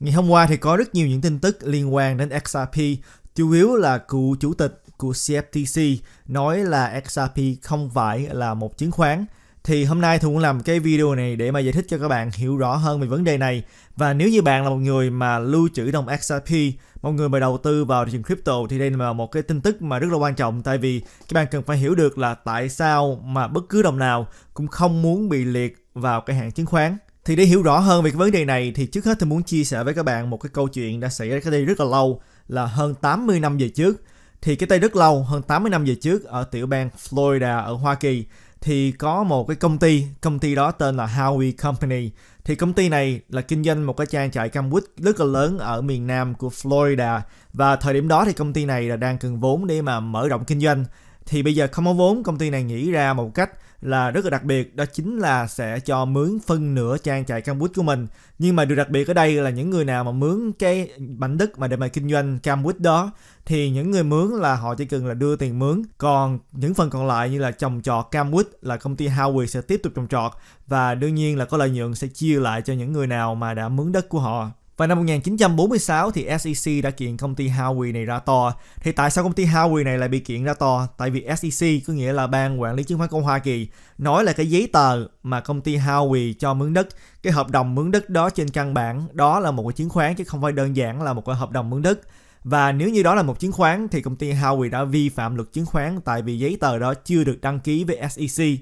Ngày hôm qua thì có rất nhiều những tin tức liên quan đến XRP, chủ yếu là cựu chủ tịch của CFTC nói là XRP không phải là một chứng khoán. Thì hôm nay muốn làm cái video này để mà giải thích cho các bạn hiểu rõ hơn về vấn đề này. Và nếu như bạn là một người mà lưu trữ đồng XRP, một người mà đầu tư vào thị trường crypto thì đây là một cái tin tức mà rất là quan trọng tại vì các bạn cần phải hiểu được là tại sao mà bất cứ đồng nào cũng không muốn bị liệt vào cái hạng chứng khoán thì để hiểu rõ hơn về cái vấn đề này thì trước hết tôi muốn chia sẻ với các bạn một cái câu chuyện đã xảy ra cách đây rất là lâu là hơn 80 năm về trước. Thì cái đây rất lâu, hơn 80 năm về trước ở tiểu bang Florida ở Hoa Kỳ thì có một cái công ty, công ty đó tên là Howie Company. Thì công ty này là kinh doanh một cái trang trại cam quýt rất là lớn ở miền nam của Florida và thời điểm đó thì công ty này là đang cần vốn để mà mở rộng kinh doanh thì bây giờ không có vốn công ty này nghĩ ra một cách là rất là đặc biệt đó chính là sẽ cho mướn phân nửa trang trại cam của mình nhưng mà điều đặc biệt ở đây là những người nào mà mướn cái mảnh đất mà để mà kinh doanh cam đó thì những người mướn là họ chỉ cần là đưa tiền mướn còn những phần còn lại như là trồng trọt cam là công ty Howie sẽ tiếp tục trồng trọt và đương nhiên là có lợi nhuận sẽ chia lại cho những người nào mà đã mướn đất của họ vào năm 1946 thì SEC đã kiện công ty Howie này ra to. Thì tại sao công ty Howie này lại bị kiện ra to? Tại vì SEC có nghĩa là ban quản lý chứng khoán của Hoa Kỳ nói là cái giấy tờ mà công ty Howie cho mướn đất, cái hợp đồng mướn đất đó trên căn bản đó là một cái chứng khoán chứ không phải đơn giản là một cái hợp đồng mướn đất. Và nếu như đó là một chứng khoán thì công ty Howie đã vi phạm luật chứng khoán tại vì giấy tờ đó chưa được đăng ký với SEC.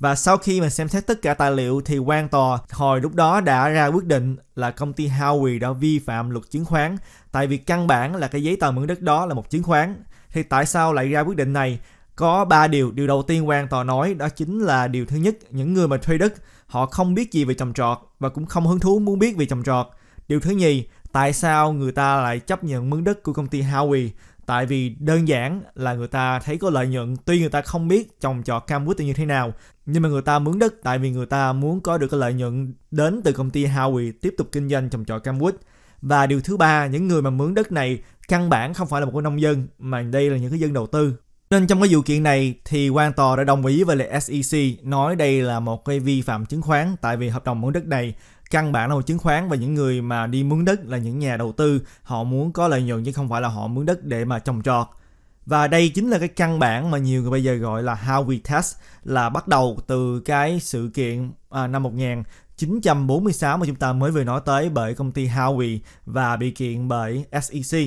Và sau khi mà xem xét tất cả tài liệu thì quan tòa hồi lúc đó đã ra quyết định là công ty Howie đã vi phạm luật chứng khoán tại vì căn bản là cái giấy tờ mượn đất đó là một chứng khoán. Thì tại sao lại ra quyết định này? Có 3 điều. Điều đầu tiên quan tòa nói đó chính là điều thứ nhất, những người mà thuê đất họ không biết gì về trồng trọt và cũng không hứng thú muốn biết về trồng trọt. Điều thứ nhì, tại sao người ta lại chấp nhận mướn đất của công ty Howie tại vì đơn giản là người ta thấy có lợi nhuận tuy người ta không biết trồng trọt cam quýt như thế nào nhưng mà người ta mướn đất tại vì người ta muốn có được cái lợi nhuận đến từ công ty Howie tiếp tục kinh doanh trồng trọt cam quýt và điều thứ ba những người mà mướn đất này căn bản không phải là một nông dân mà đây là những cái dân đầu tư nên trong cái vụ kiện này thì quan tòa đã đồng ý với lại SEC nói đây là một cái vi phạm chứng khoán tại vì hợp đồng mướn đất này căn bản là một chứng khoán và những người mà đi mướn đất là những nhà đầu tư họ muốn có lợi nhuận chứ không phải là họ mướn đất để mà trồng trọt và đây chính là cái căn bản mà nhiều người bây giờ gọi là how we test là bắt đầu từ cái sự kiện à, năm 1946 mà chúng ta mới vừa nói tới bởi công ty Howie và bị kiện bởi SEC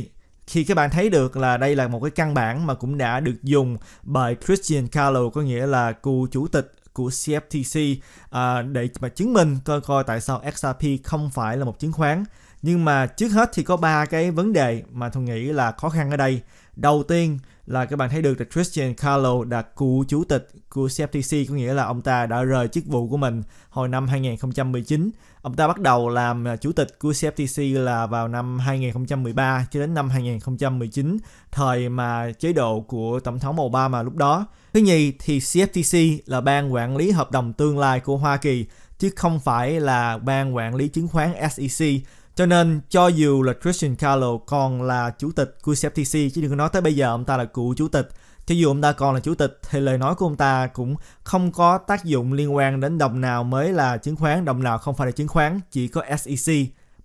khi các bạn thấy được là đây là một cái căn bản mà cũng đã được dùng bởi Christian Carlo có nghĩa là cựu chủ tịch của CFTC à, để mà chứng minh coi coi tại sao XRP không phải là một chứng khoán. Nhưng mà trước hết thì có ba cái vấn đề mà tôi nghĩ là khó khăn ở đây. Đầu tiên là các bạn thấy được là Christian Carlo đã cựu chủ tịch của CFTC có nghĩa là ông ta đã rời chức vụ của mình hồi năm 2019. Ông ta bắt đầu làm à, chủ tịch của CFTC là vào năm 2013 cho đến năm 2019, thời mà chế độ của tổng thống Obama lúc đó. Thứ nhì thì CFTC là ban quản lý hợp đồng tương lai của Hoa Kỳ chứ không phải là ban quản lý chứng khoán SEC cho nên cho dù là Christian Carlo còn là chủ tịch của CFTC chứ đừng có nói tới bây giờ ông ta là cựu chủ tịch cho dù ông ta còn là chủ tịch thì lời nói của ông ta cũng không có tác dụng liên quan đến đồng nào mới là chứng khoán, đồng nào không phải là chứng khoán, chỉ có SEC,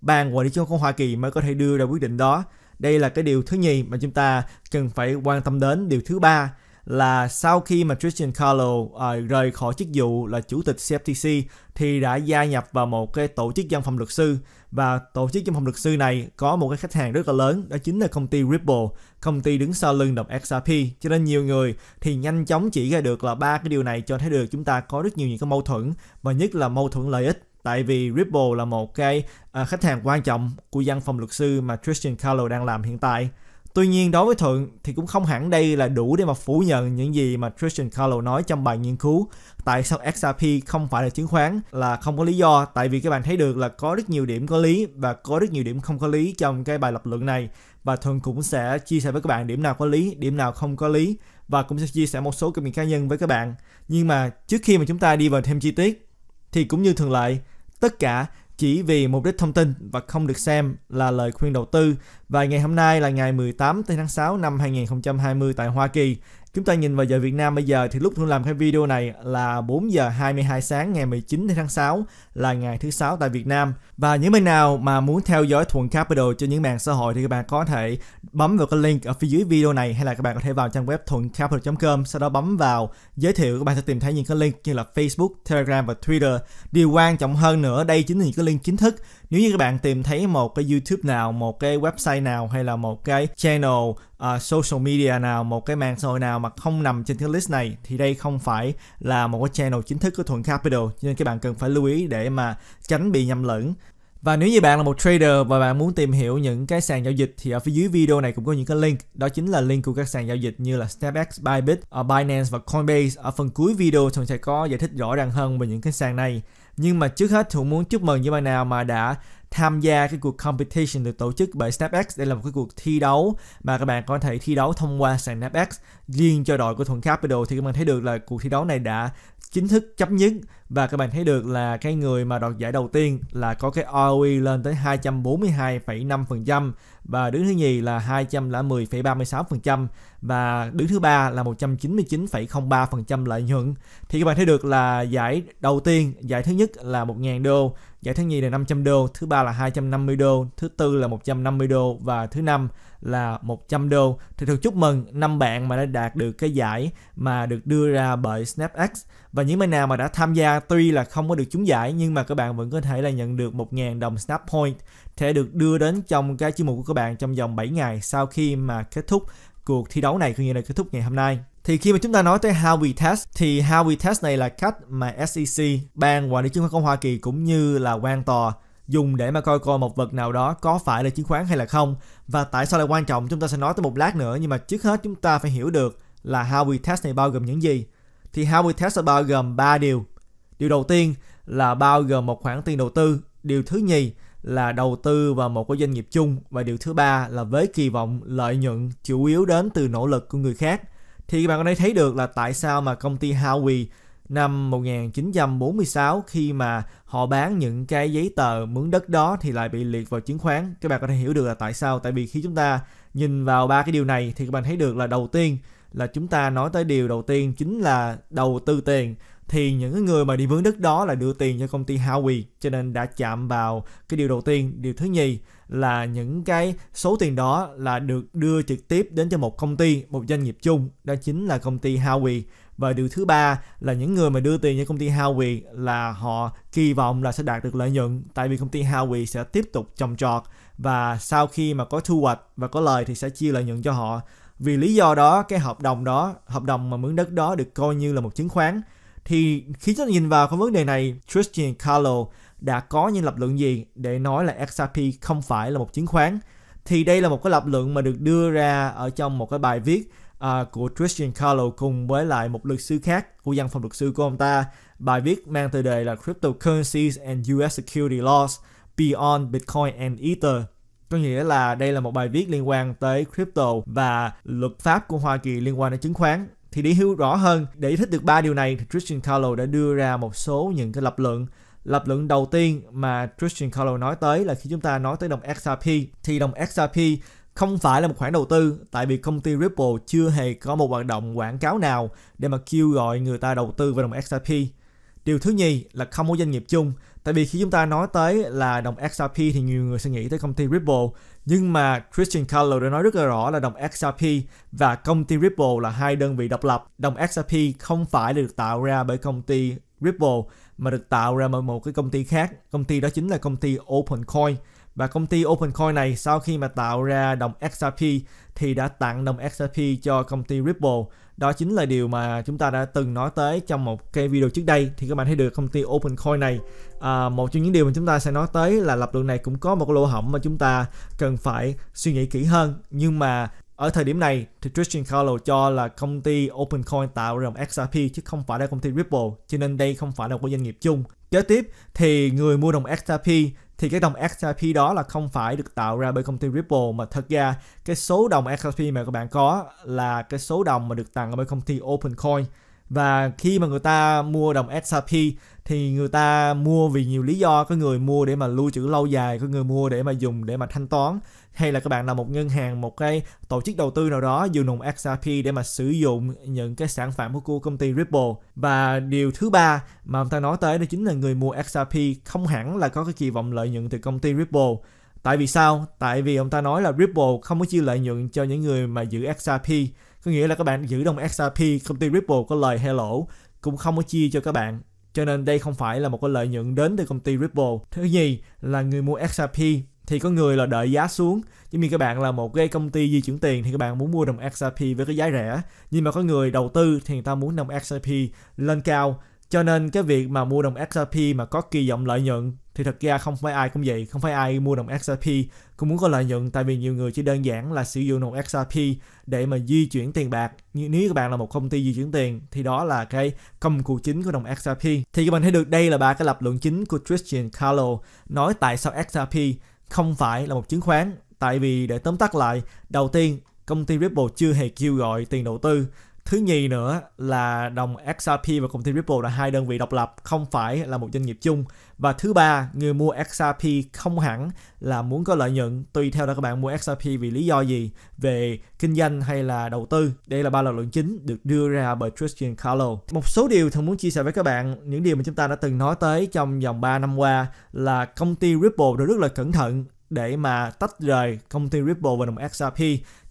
ban quản lý chứng khoán Hoa Kỳ mới có thể đưa ra quyết định đó. Đây là cái điều thứ nhì mà chúng ta cần phải quan tâm đến. Điều thứ ba là sau khi mà Christian Carlo uh, rời khỏi chức vụ là chủ tịch CFTC thì đã gia nhập vào một cái tổ chức văn phòng luật sư và tổ chức văn phòng luật sư này có một cái khách hàng rất là lớn đó chính là công ty Ripple, công ty đứng sau lưng đồng XRP. Cho nên nhiều người thì nhanh chóng chỉ ra được là ba cái điều này cho thấy được chúng ta có rất nhiều những cái mâu thuẫn và nhất là mâu thuẫn lợi ích tại vì Ripple là một cái uh, khách hàng quan trọng của văn phòng luật sư mà Christian Carlo đang làm hiện tại Tuy nhiên đối với thuận thì cũng không hẳn đây là đủ để mà phủ nhận những gì mà Christian Carlo nói trong bài nghiên cứu tại sao XRP không phải là chứng khoán là không có lý do tại vì các bạn thấy được là có rất nhiều điểm có lý và có rất nhiều điểm không có lý trong cái bài lập luận này và Thuận cũng sẽ chia sẻ với các bạn điểm nào có lý, điểm nào không có lý và cũng sẽ chia sẻ một số kinh nghiệm cá nhân với các bạn. Nhưng mà trước khi mà chúng ta đi vào thêm chi tiết thì cũng như thường lệ, tất cả chỉ vì mục đích thông tin và không được xem là lời khuyên đầu tư. Và ngày hôm nay là ngày 18 tháng 6 năm 2020 tại Hoa Kỳ, Chúng ta nhìn vào giờ Việt Nam bây giờ thì lúc Thu làm cái video này là 4 giờ 22 sáng ngày 19 tháng 6 là ngày thứ sáu tại Việt Nam. Và những bạn nào mà muốn theo dõi Thuận Capital trên những mạng xã hội thì các bạn có thể bấm vào cái link ở phía dưới video này hay là các bạn có thể vào trang web thuậncapital.com sau đó bấm vào giới thiệu các bạn sẽ tìm thấy những cái link như là Facebook, Telegram và Twitter. Điều quan trọng hơn nữa đây chính là những cái link chính thức nếu như các bạn tìm thấy một cái youtube nào một cái website nào hay là một cái channel uh, social media nào một cái mạng xã hội nào mà không nằm trên cái list này thì đây không phải là một cái channel chính thức của thuận capital cho nên các bạn cần phải lưu ý để mà tránh bị nhầm lẫn và nếu như bạn là một trader và bạn muốn tìm hiểu những cái sàn giao dịch thì ở phía dưới video này cũng có những cái link. Đó chính là link của các sàn giao dịch như là StepX, Bybit, ờ, Binance và Coinbase. Ở phần cuối video Thuận sẽ có giải thích rõ ràng hơn về những cái sàn này. Nhưng mà trước hết Thuận muốn chúc mừng những bạn nào mà đã tham gia cái cuộc competition được tổ chức bởi SnapX. Đây là một cái cuộc thi đấu mà các bạn có thể thi đấu thông qua sàn SnapX riêng cho đội của Thuận Capital thì các bạn thấy được là cuộc thi đấu này đã chính thức chấm dứt và các bạn thấy được là cái người mà đoạt giải đầu tiên là có cái ROE lên tới 242,5% và đứng thứ nhì là 210,36% và đứng thứ ba là 199,03% lợi nhuận thì các bạn thấy được là giải đầu tiên giải thứ nhất là 1.000 đô Giải thứ nhì là 500 đô, thứ ba là 250 đô, thứ tư là 150 đô và thứ năm là 100 đô. Thì thực chúc mừng năm bạn mà đã đạt được cái giải mà được đưa ra bởi SnapX và những bạn nào mà đã tham gia tuy là không có được trúng giải nhưng mà các bạn vẫn có thể là nhận được 1.000 đồng Snap Point sẽ được đưa đến trong cái chuyên mục của các bạn trong vòng 7 ngày sau khi mà kết thúc cuộc thi đấu này cũng như là kết thúc ngày hôm nay. Thì khi mà chúng ta nói tới how we test thì how we test này là cách mà SEC, ban quản lý chứng khoán Hoa Kỳ cũng như là quan tòa dùng để mà coi coi một vật nào đó có phải là chứng khoán hay là không và tại sao lại quan trọng chúng ta sẽ nói tới một lát nữa nhưng mà trước hết chúng ta phải hiểu được là how we test này bao gồm những gì thì how we test sẽ bao gồm 3 điều điều đầu tiên là bao gồm một khoản tiền đầu tư điều thứ nhì là đầu tư vào một cái doanh nghiệp chung và điều thứ ba là với kỳ vọng lợi nhuận chủ yếu đến từ nỗ lực của người khác thì các bạn có thể thấy được là tại sao mà công ty Howie năm 1946 khi mà họ bán những cái giấy tờ mướn đất đó thì lại bị liệt vào chứng khoán. Các bạn có thể hiểu được là tại sao? Tại vì khi chúng ta nhìn vào ba cái điều này thì các bạn thấy được là đầu tiên là chúng ta nói tới điều đầu tiên chính là đầu tư tiền thì những người mà đi mướn đất đó là đưa tiền cho công ty Howie cho nên đã chạm vào cái điều đầu tiên điều thứ nhì là những cái số tiền đó là được đưa trực tiếp đến cho một công ty, một doanh nghiệp chung, đó chính là công ty Howie. Và điều thứ ba là những người mà đưa tiền cho công ty Howie là họ kỳ vọng là sẽ đạt được lợi nhuận tại vì công ty Howie sẽ tiếp tục trồng trọt và sau khi mà có thu hoạch và có lời thì sẽ chia lợi nhuận cho họ. Vì lý do đó, cái hợp đồng đó, hợp đồng mà mướn đất đó được coi như là một chứng khoán. Thì khi chúng ta nhìn vào cái vấn đề này, Christian Carlo đã có những lập luận gì để nói là XRP không phải là một chứng khoán thì đây là một cái lập luận mà được đưa ra ở trong một cái bài viết uh, của Christian Carlo cùng với lại một luật sư khác của văn phòng luật sư của ông ta bài viết mang tựa đề là Cryptocurrencies and US Security Laws Beyond Bitcoin and Ether có nghĩa là đây là một bài viết liên quan tới crypto và luật pháp của Hoa Kỳ liên quan đến chứng khoán thì để hiểu rõ hơn để thích được ba điều này thì Christian Carlo đã đưa ra một số những cái lập luận Lập luận đầu tiên mà Christian Carlo nói tới là khi chúng ta nói tới đồng XRP thì đồng XRP không phải là một khoản đầu tư tại vì công ty Ripple chưa hề có một hoạt động quảng cáo nào để mà kêu gọi người ta đầu tư vào đồng XRP. Điều thứ nhì là không có doanh nghiệp chung Tại vì khi chúng ta nói tới là đồng XRP thì nhiều người sẽ nghĩ tới công ty Ripple Nhưng mà Christian Carlo đã nói rất là rõ là đồng XRP và công ty Ripple là hai đơn vị độc lập Đồng XRP không phải được tạo ra bởi công ty Ripple mà được tạo ra bởi một cái công ty khác. Công ty đó chính là công ty OpenCoin. Và công ty OpenCoin này sau khi mà tạo ra đồng XRP thì đã tặng đồng XRP cho công ty Ripple. Đó chính là điều mà chúng ta đã từng nói tới trong một cái video trước đây. Thì các bạn thấy được công ty OpenCoin này, à, một trong những điều mà chúng ta sẽ nói tới là lập luận này cũng có một lỗ hổng mà chúng ta cần phải suy nghĩ kỹ hơn. Nhưng mà ở thời điểm này thì Tristan Carlo cho là công ty OpenCoin tạo ra XRP chứ không phải là công ty Ripple cho nên đây không phải là của doanh nghiệp chung. Kế tiếp thì người mua đồng XRP thì cái đồng XRP đó là không phải được tạo ra bởi công ty Ripple mà thật ra cái số đồng XRP mà các bạn có là cái số đồng mà được tặng bởi công ty OpenCoin và khi mà người ta mua đồng XRP thì người ta mua vì nhiều lý do có người mua để mà lưu trữ lâu dài có người mua để mà dùng để mà thanh toán hay là các bạn là một ngân hàng một cái tổ chức đầu tư nào đó dùng đồng XRP để mà sử dụng những cái sản phẩm của công ty Ripple và điều thứ ba mà ông ta nói tới đó chính là người mua XRP không hẳn là có cái kỳ vọng lợi nhuận từ công ty Ripple tại vì sao tại vì ông ta nói là Ripple không có chia lợi nhuận cho những người mà giữ XRP có nghĩa là các bạn giữ đồng XRP công ty Ripple có lời hay lỗ cũng không có chia cho các bạn cho nên đây không phải là một cái lợi nhuận đến từ công ty Ripple thứ nhì là người mua XRP thì có người là đợi giá xuống giống như các bạn là một cái công ty di chuyển tiền thì các bạn muốn mua đồng XRP với cái giá rẻ nhưng mà có người đầu tư thì người ta muốn đồng XRP lên cao cho nên cái việc mà mua đồng XRP mà có kỳ vọng lợi nhuận thì thật ra không phải ai cũng vậy không phải ai mua đồng XRP cũng muốn có lợi nhuận tại vì nhiều người chỉ đơn giản là sử dụng đồng XRP để mà di chuyển tiền bạc nếu các bạn là một công ty di chuyển tiền thì đó là cái công cụ chính của đồng XRP thì các bạn thấy được đây là ba cái lập luận chính của Christian Carlo nói tại sao XRP không phải là một chứng khoán tại vì để tóm tắt lại đầu tiên công ty Ripple chưa hề kêu gọi tiền đầu tư thứ nhì nữa là đồng XRP và công ty Ripple là hai đơn vị độc lập không phải là một doanh nghiệp chung và thứ ba người mua XRP không hẳn là muốn có lợi nhuận tùy theo là các bạn mua XRP vì lý do gì về kinh doanh hay là đầu tư đây là ba lập luận chính được đưa ra bởi Christian Carlo một số điều thường muốn chia sẻ với các bạn những điều mà chúng ta đã từng nói tới trong vòng 3 năm qua là công ty Ripple đã rất là cẩn thận để mà tách rời công ty Ripple và đồng XRP.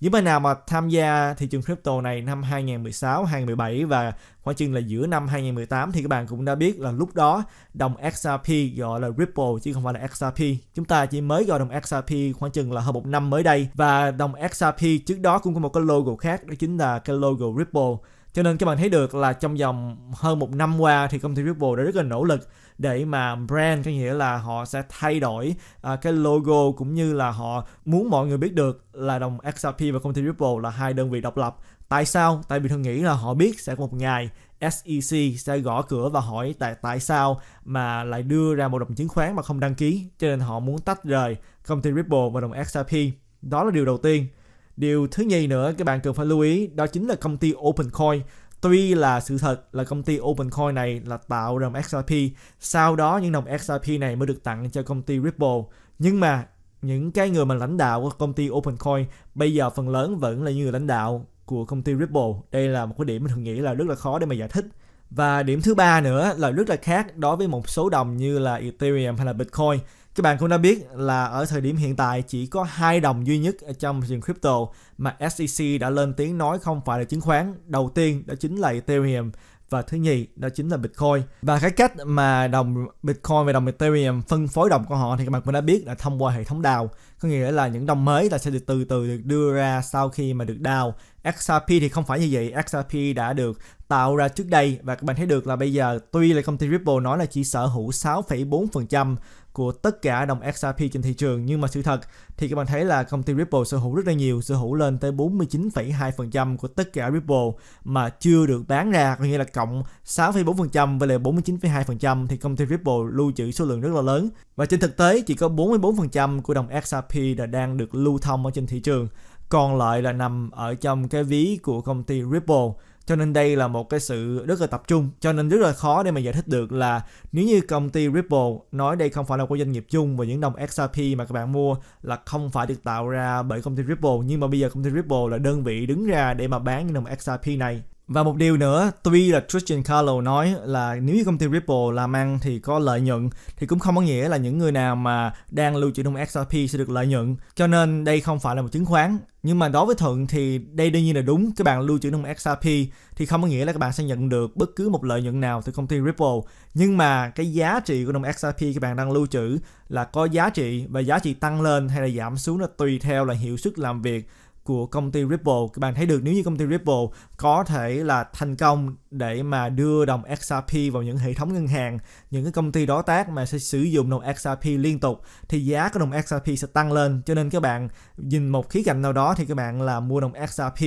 Những bên nào mà tham gia thị trường crypto này năm 2016, 2017 và khoảng chừng là giữa năm 2018 thì các bạn cũng đã biết là lúc đó đồng XRP gọi là Ripple chứ không phải là XRP. Chúng ta chỉ mới gọi đồng XRP khoảng chừng là hơn một năm mới đây và đồng XRP trước đó cũng có một cái logo khác đó chính là cái logo Ripple cho nên các bạn thấy được là trong vòng hơn một năm qua thì công ty Ripple đã rất là nỗ lực để mà brand có nghĩa là họ sẽ thay đổi à, cái logo cũng như là họ muốn mọi người biết được là đồng XRP và công ty Ripple là hai đơn vị độc lập. Tại sao? Tại vì tôi nghĩ là họ biết sẽ có một ngày SEC sẽ gõ cửa và hỏi tại tại sao mà lại đưa ra một đồng chứng khoán mà không đăng ký cho nên họ muốn tách rời công ty Ripple và đồng XRP. Đó là điều đầu tiên. Điều thứ nhì nữa các bạn cần phải lưu ý đó chính là công ty OpenCoin. Tuy là sự thật là công ty OpenCoin này là tạo đồng XRP, sau đó những đồng XRP này mới được tặng cho công ty Ripple. Nhưng mà những cái người mà lãnh đạo của công ty OpenCoin bây giờ phần lớn vẫn là những người lãnh đạo của công ty Ripple. Đây là một cái điểm mình thường nghĩ là rất là khó để mà giải thích. Và điểm thứ ba nữa là rất là khác đối với một số đồng như là Ethereum hay là Bitcoin các bạn cũng đã biết là ở thời điểm hiện tại chỉ có hai đồng duy nhất trong thị trường crypto mà SEC đã lên tiếng nói không phải là chứng khoán. Đầu tiên đó chính là Ethereum và thứ nhì đó chính là Bitcoin. Và cái cách mà đồng Bitcoin và đồng Ethereum phân phối đồng của họ thì các bạn cũng đã biết là thông qua hệ thống đào Có nghĩa là những đồng mới là sẽ được từ từ được đưa ra sau khi mà được đào XRP thì không phải như vậy, XRP đã được tạo ra trước đây và các bạn thấy được là bây giờ tuy là công ty Ripple nói là chỉ sở hữu 6,4% của tất cả đồng XRP trên thị trường nhưng mà sự thật thì các bạn thấy là công ty Ripple sở hữu rất là nhiều sở hữu lên tới 49,2% của tất cả Ripple mà chưa được bán ra có nghĩa là cộng 6,4% với lại 49,2% thì công ty Ripple lưu trữ số lượng rất là lớn và trên thực tế chỉ có 44% của đồng XRP đã đang được lưu thông ở trên thị trường còn lại là nằm ở trong cái ví của công ty Ripple cho nên đây là một cái sự rất là tập trung cho nên rất là khó để mà giải thích được là nếu như công ty Ripple nói đây không phải là của doanh nghiệp chung và những đồng XRP mà các bạn mua là không phải được tạo ra bởi công ty Ripple nhưng mà bây giờ công ty Ripple là đơn vị đứng ra để mà bán những đồng XRP này và một điều nữa, tuy là Christian Carlo nói là nếu như công ty Ripple làm ăn thì có lợi nhuận thì cũng không có nghĩa là những người nào mà đang lưu trữ trong XRP sẽ được lợi nhuận. Cho nên đây không phải là một chứng khoán. Nhưng mà đối với Thuận thì đây đương nhiên là đúng. Các bạn lưu trữ trong XRP thì không có nghĩa là các bạn sẽ nhận được bất cứ một lợi nhuận nào từ công ty Ripple. Nhưng mà cái giá trị của đồng XRP các bạn đang lưu trữ là có giá trị và giá trị tăng lên hay là giảm xuống là tùy theo là hiệu suất làm việc của công ty Ripple các bạn thấy được nếu như công ty Ripple có thể là thành công để mà đưa đồng XRP vào những hệ thống ngân hàng những cái công ty đối tác mà sẽ sử dụng đồng XRP liên tục thì giá của đồng XRP sẽ tăng lên cho nên các bạn nhìn một khía cạnh nào đó thì các bạn là mua đồng XRP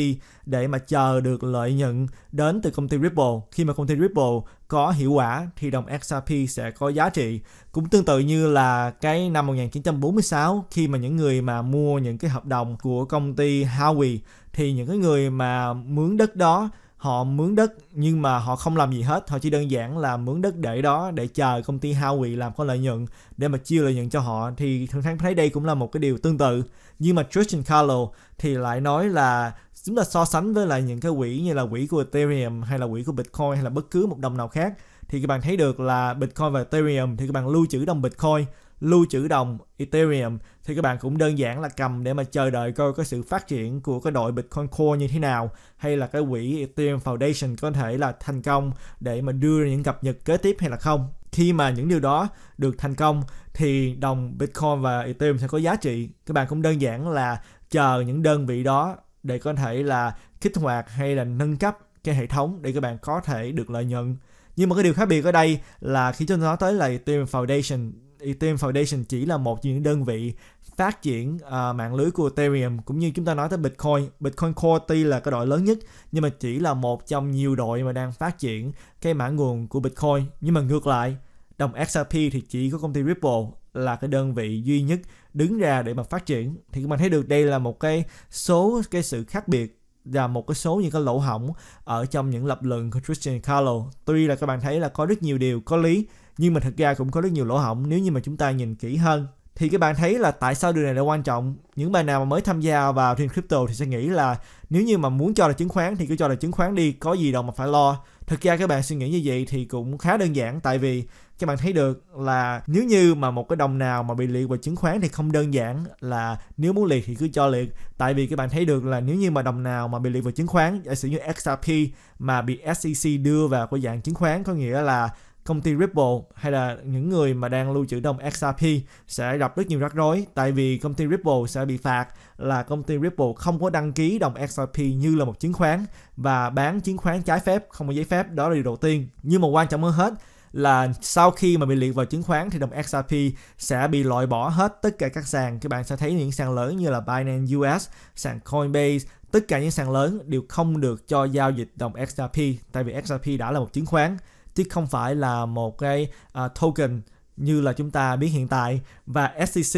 để mà chờ được lợi nhuận đến từ công ty Ripple. Khi mà công ty Ripple có hiệu quả thì đồng XRP sẽ có giá trị. Cũng tương tự như là cái năm 1946 khi mà những người mà mua những cái hợp đồng của công ty Howie thì những cái người mà mướn đất đó họ mướn đất nhưng mà họ không làm gì hết họ chỉ đơn giản là mướn đất để đó để chờ công ty Howie làm có lợi nhuận để mà chia lợi nhuận cho họ thì thường thấy đây cũng là một cái điều tương tự nhưng mà Tristan Carlo thì lại nói là chúng ta so sánh với lại những cái quỹ như là quỹ của Ethereum hay là quỹ của Bitcoin hay là bất cứ một đồng nào khác thì các bạn thấy được là Bitcoin và Ethereum thì các bạn lưu trữ đồng Bitcoin lưu trữ đồng Ethereum thì các bạn cũng đơn giản là cầm để mà chờ đợi coi cái sự phát triển của cái đội Bitcoin Core như thế nào hay là cái quỹ Ethereum Foundation có thể là thành công để mà đưa ra những cập nhật kế tiếp hay là không. Khi mà những điều đó được thành công thì đồng Bitcoin và Ethereum sẽ có giá trị. Các bạn cũng đơn giản là chờ những đơn vị đó để có thể là kích hoạt hay là nâng cấp cái hệ thống để các bạn có thể được lợi nhuận nhưng mà cái điều khác biệt ở đây là khi chúng ta nói tới là Ethereum Foundation Ethereum Foundation chỉ là một trong những đơn vị phát triển uh, mạng lưới của Ethereum cũng như chúng ta nói tới Bitcoin Bitcoin Core tuy là cái đội lớn nhất nhưng mà chỉ là một trong nhiều đội mà đang phát triển cái mã nguồn của Bitcoin nhưng mà ngược lại đồng XRP thì chỉ có công ty Ripple là cái đơn vị duy nhất đứng ra để mà phát triển thì mình thấy được đây là một cái số cái sự khác biệt là một cái số những cái lỗ hỏng ở trong những lập luận của Christian Carlo. Tuy là các bạn thấy là có rất nhiều điều có lý nhưng mà thật ra cũng có rất nhiều lỗ hỏng nếu như mà chúng ta nhìn kỹ hơn thì các bạn thấy là tại sao điều này là quan trọng những bạn nào mà mới tham gia vào trên crypto thì sẽ nghĩ là nếu như mà muốn cho là chứng khoán thì cứ cho là chứng khoán đi có gì đâu mà phải lo thực ra các bạn suy nghĩ như vậy thì cũng khá đơn giản tại vì các bạn thấy được là nếu như mà một cái đồng nào mà bị liệt vào chứng khoán thì không đơn giản là nếu muốn liệt thì cứ cho liệt tại vì các bạn thấy được là nếu như mà đồng nào mà bị liệt vào chứng khoán giả sử như XRP mà bị SEC đưa vào cái dạng chứng khoán có nghĩa là công ty Ripple hay là những người mà đang lưu trữ đồng XRP sẽ gặp rất nhiều rắc rối tại vì công ty Ripple sẽ bị phạt là công ty Ripple không có đăng ký đồng XRP như là một chứng khoán và bán chứng khoán trái phép không có giấy phép đó là điều đầu tiên nhưng mà quan trọng hơn hết là sau khi mà bị liệt vào chứng khoán thì đồng XRP sẽ bị loại bỏ hết tất cả các sàn các bạn sẽ thấy những sàn lớn như là Binance US, sàn Coinbase, tất cả những sàn lớn đều không được cho giao dịch đồng XRP tại vì XRP đã là một chứng khoán chứ không phải là một cái uh, token như là chúng ta biết hiện tại và SEC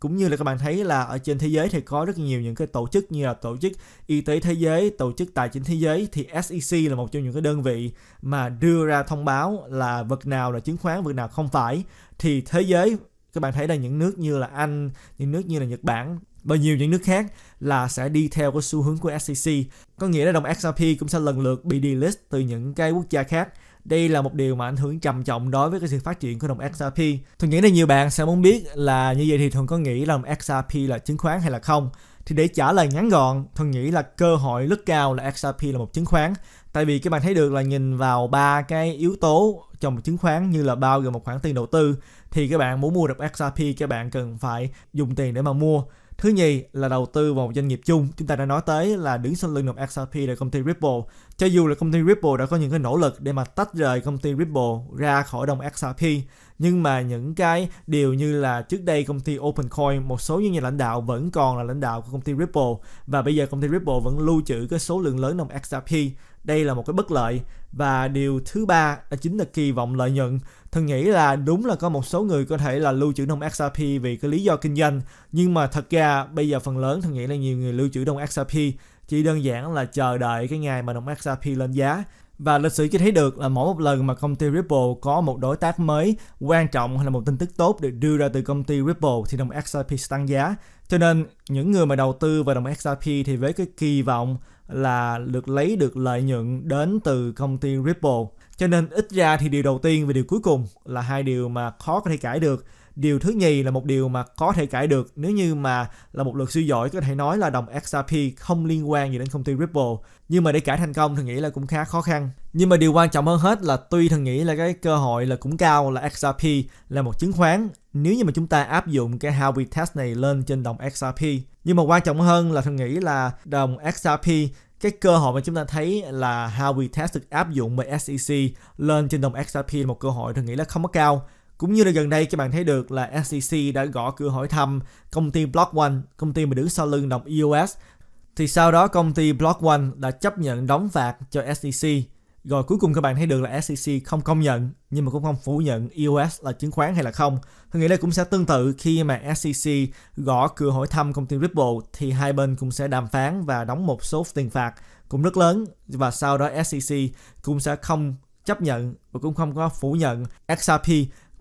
cũng như là các bạn thấy là ở trên thế giới thì có rất nhiều những cái tổ chức như là tổ chức y tế thế giới, tổ chức tài chính thế giới thì SEC là một trong những cái đơn vị mà đưa ra thông báo là vật nào là chứng khoán, vật nào không phải thì thế giới các bạn thấy là những nước như là Anh, những nước như là Nhật Bản và nhiều những nước khác là sẽ đi theo cái xu hướng của SEC. Có nghĩa là đồng XRP cũng sẽ lần lượt bị delist từ những cái quốc gia khác đây là một điều mà ảnh hưởng trầm trọng đối với cái sự phát triển của đồng XRP. Thường nghĩ là nhiều bạn sẽ muốn biết là như vậy thì Thuận có nghĩ là đồng XRP là chứng khoán hay là không? Thì để trả lời ngắn gọn, Thuận nghĩ là cơ hội rất cao là XRP là một chứng khoán. Tại vì các bạn thấy được là nhìn vào ba cái yếu tố trong một chứng khoán như là bao gồm một khoản tiền đầu tư thì các bạn muốn mua được XRP các bạn cần phải dùng tiền để mà mua Thứ nhì là đầu tư vào một doanh nghiệp chung. Chúng ta đã nói tới là đứng sau lưng đồng XRP là công ty Ripple. Cho dù là công ty Ripple đã có những cái nỗ lực để mà tách rời công ty Ripple ra khỏi đồng XRP, nhưng mà những cái điều như là trước đây công ty OpenCoin một số những nhà lãnh đạo vẫn còn là lãnh đạo của công ty Ripple và bây giờ công ty Ripple vẫn lưu trữ cái số lượng lớn đồng XRP đây là một cái bất lợi và điều thứ ba đó chính là kỳ vọng lợi nhuận thân nghĩ là đúng là có một số người có thể là lưu trữ đồng XRP vì cái lý do kinh doanh nhưng mà thật ra bây giờ phần lớn thân nghĩ là nhiều người lưu trữ đồng XRP chỉ đơn giản là chờ đợi cái ngày mà đồng XRP lên giá và lịch sử cho thấy được là mỗi một lần mà công ty Ripple có một đối tác mới quan trọng hay là một tin tức tốt được đưa ra từ công ty Ripple thì đồng XRP tăng giá. Cho nên những người mà đầu tư vào đồng XRP thì với cái kỳ vọng là được lấy được lợi nhuận đến từ công ty Ripple. Cho nên ít ra thì điều đầu tiên và điều cuối cùng là hai điều mà khó có thể cãi được. Điều thứ nhì là một điều mà có thể cãi được nếu như mà là một luật sư giỏi có thể nói là đồng XRP không liên quan gì đến công ty Ripple. Nhưng mà để cãi thành công thì nghĩ là cũng khá khó khăn. Nhưng mà điều quan trọng hơn hết là tuy thần nghĩ là cái cơ hội là cũng cao là XRP là một chứng khoán nếu như mà chúng ta áp dụng cái how we test này lên trên đồng XRP. Nhưng mà quan trọng hơn là thần nghĩ là đồng XRP cái cơ hội mà chúng ta thấy là how we test được áp dụng bởi SEC lên trên đồng XRP là một cơ hội thần nghĩ là không có cao. Cũng như là gần đây các bạn thấy được là SEC đã gõ cửa hỏi thăm công ty Block One, công ty mà đứng sau lưng đồng EOS. Thì sau đó công ty Block One đã chấp nhận đóng phạt cho SEC rồi cuối cùng các bạn thấy được là SEC không công nhận nhưng mà cũng không phủ nhận EOS là chứng khoán hay là không. Tôi nghĩ đây cũng sẽ tương tự khi mà SEC gõ cửa hỏi thăm công ty Ripple thì hai bên cũng sẽ đàm phán và đóng một số tiền phạt cũng rất lớn và sau đó SEC cũng sẽ không chấp nhận và cũng không có phủ nhận XRP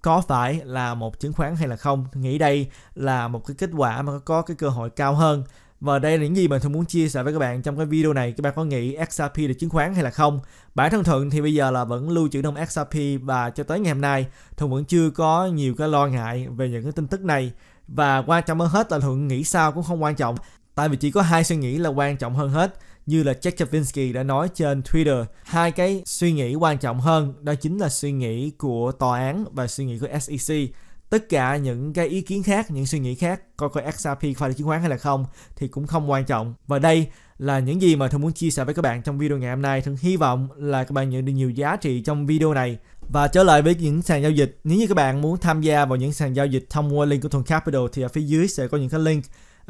có phải là một chứng khoán hay là không. Tôi nghĩ đây là một cái kết quả mà có cái cơ hội cao hơn và đây là những gì mình thường muốn chia sẻ với các bạn trong cái video này. Các bạn có nghĩ XRP là chứng khoán hay là không? Bản thân Thuận thì bây giờ là vẫn lưu trữ đồng XRP và cho tới ngày hôm nay Thuận vẫn chưa có nhiều cái lo ngại về những cái tin tức này. Và quan trọng hơn hết là Thuận nghĩ sao cũng không quan trọng. Tại vì chỉ có hai suy nghĩ là quan trọng hơn hết như là Jack Chavinsky đã nói trên Twitter. Hai cái suy nghĩ quan trọng hơn đó chính là suy nghĩ của tòa án và suy nghĩ của SEC tất cả những cái ý kiến khác những suy nghĩ khác coi coi XRP phải là chứng khoán hay là không thì cũng không quan trọng và đây là những gì mà tôi muốn chia sẻ với các bạn trong video ngày hôm nay thân hy vọng là các bạn nhận được nhiều giá trị trong video này và trở lại với những sàn giao dịch nếu như các bạn muốn tham gia vào những sàn giao dịch thông qua link của Thuần Capital thì ở phía dưới sẽ có những cái link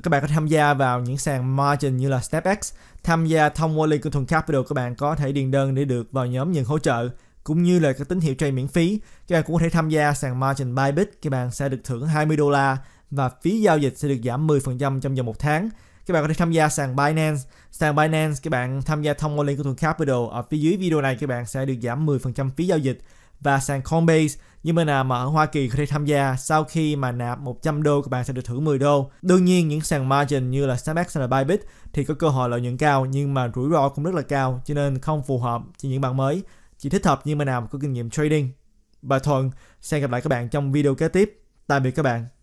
các bạn có tham gia vào những sàn margin như là StepX tham gia thông qua link của Thuần Capital các bạn có thể điền đơn để được vào nhóm nhận hỗ trợ cũng như là các tín hiệu trade miễn phí. Các bạn cũng có thể tham gia sàn Margin Bybit, các bạn sẽ được thưởng 20 đô la và phí giao dịch sẽ được giảm 10% trong vòng một tháng. Các bạn có thể tham gia sàn Binance. Sàn Binance các bạn tham gia thông qua link của Thuận Capital. Ở phía dưới video này các bạn sẽ được giảm 10% phí giao dịch và sàn Coinbase như bên nào mà ở Hoa Kỳ có thể tham gia sau khi mà nạp 100 đô các bạn sẽ được thưởng 10 đô. Đương nhiên những sàn margin như là Sandbox hay là Bybit thì có cơ hội lợi nhuận cao nhưng mà rủi ro cũng rất là cao cho nên không phù hợp cho những bạn mới chỉ thích hợp như bạn nào có kinh nghiệm trading. Và Thuận sẽ gặp lại các bạn trong video kế tiếp. Tạm biệt các bạn.